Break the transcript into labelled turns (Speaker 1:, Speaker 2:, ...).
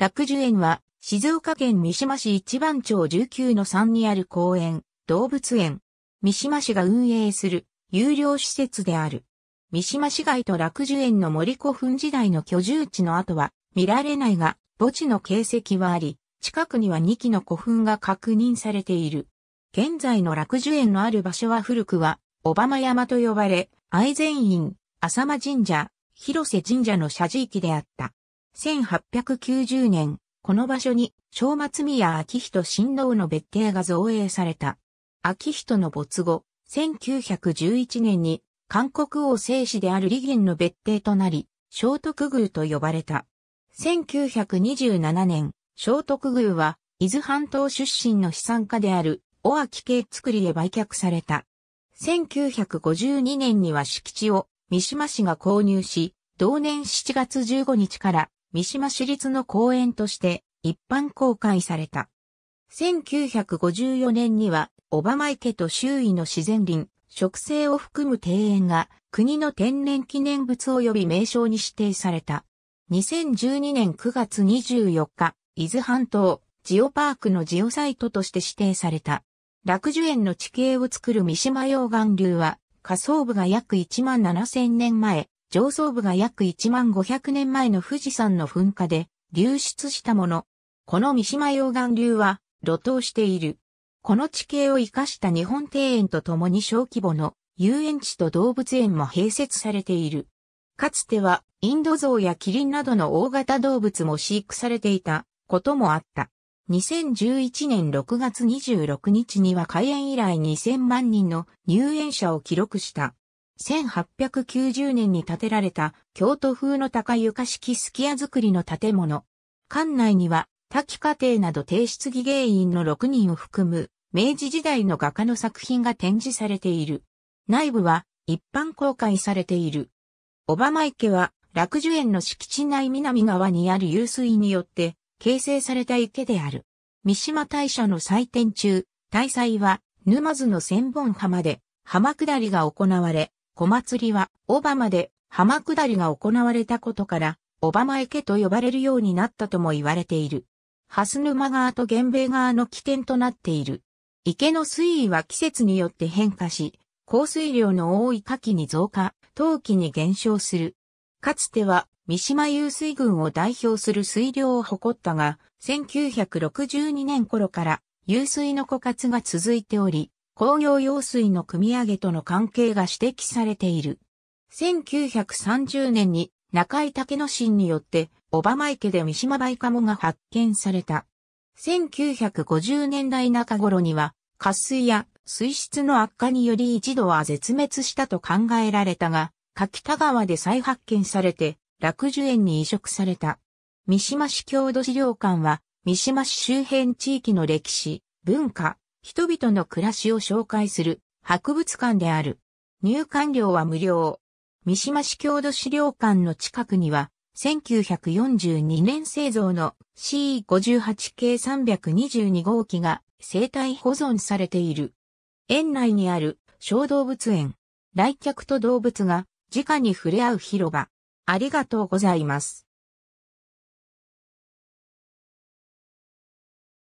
Speaker 1: 楽樹園は、静岡県三島市一番町19の3にある公園、動物園。三島市が運営する有料施設である。三島市街と楽樹園の森古墳時代の居住地の跡は見られないが、墓地の形跡はあり、近くには2基の古墳が確認されている。現在の楽樹園のある場所は古くは、小浜山と呼ばれ、愛禅院、浅間神社、広瀬神社の社寺域であった。1890年、この場所に、正松宮昭仁親王の別邸が造営された。昭仁の没後、1911年に、韓国王聖史である李元の別邸となり、聖徳宮と呼ばれた。1927年、聖徳宮は、伊豆半島出身の資産家である、尾脇系作りへ売却された。1952年には敷地を、三島市が購入し、同年7月15日から三島市立の公園として一般公開された。1954年には、小浜池と周囲の自然林、植生を含む庭園が国の天然記念物及び名称に指定された。2012年9月24日、伊豆半島、ジオパークのジオサイトとして指定された。落樹園の地形を作る三島溶岩流は、下層部が約1万7000年前、上層部が約1万500年前の富士山の噴火で流出したもの。この三島溶岩流は露頭している。この地形を生かした日本庭園とともに小規模の遊園地と動物園も併設されている。かつてはインドゾウやキリンなどの大型動物も飼育されていたこともあった。2011年6月26日には開園以来2000万人の入園者を記録した。1890年に建てられた京都風の高床式すき家造りの建物。館内には、滝家庭など提出技芸員の6人を含む、明治時代の画家の作品が展示されている。内部は一般公開されている。小浜池は楽樹園の敷地内南側にある湧水によって形成された池である。三島大社の祭典中、大祭は沼津の千本浜で浜下りが行われ、小祭りは、オバマで浜下りが行われたことから、オバマ池と呼ばれるようになったとも言われている。蓮沼川と源米川の起点となっている。池の水位は季節によって変化し、降水量の多い夏季に増加、冬季に減少する。かつては、三島湧水群を代表する水量を誇ったが、1962年頃から、湧水の枯渇が続いており、工業用水の組み上げとの関係が指摘されている。1930年に中井武之進によって、小浜池で三島バイカモが発見された。1950年代中頃には、渇水や水質の悪化により一度は絶滅したと考えられたが、柿田川で再発見されて、落樹園に移植された。三島市郷土資料館は、三島市周辺地域の歴史、文化、人々の暮らしを紹介する博物館である。入館料は無料。三島市郷土資料館の近くには、1942年製造の C58 系322号機が生体保存されている。園内にある小動物園、来客と動物が直に触れ合う広場。ありがとうございます。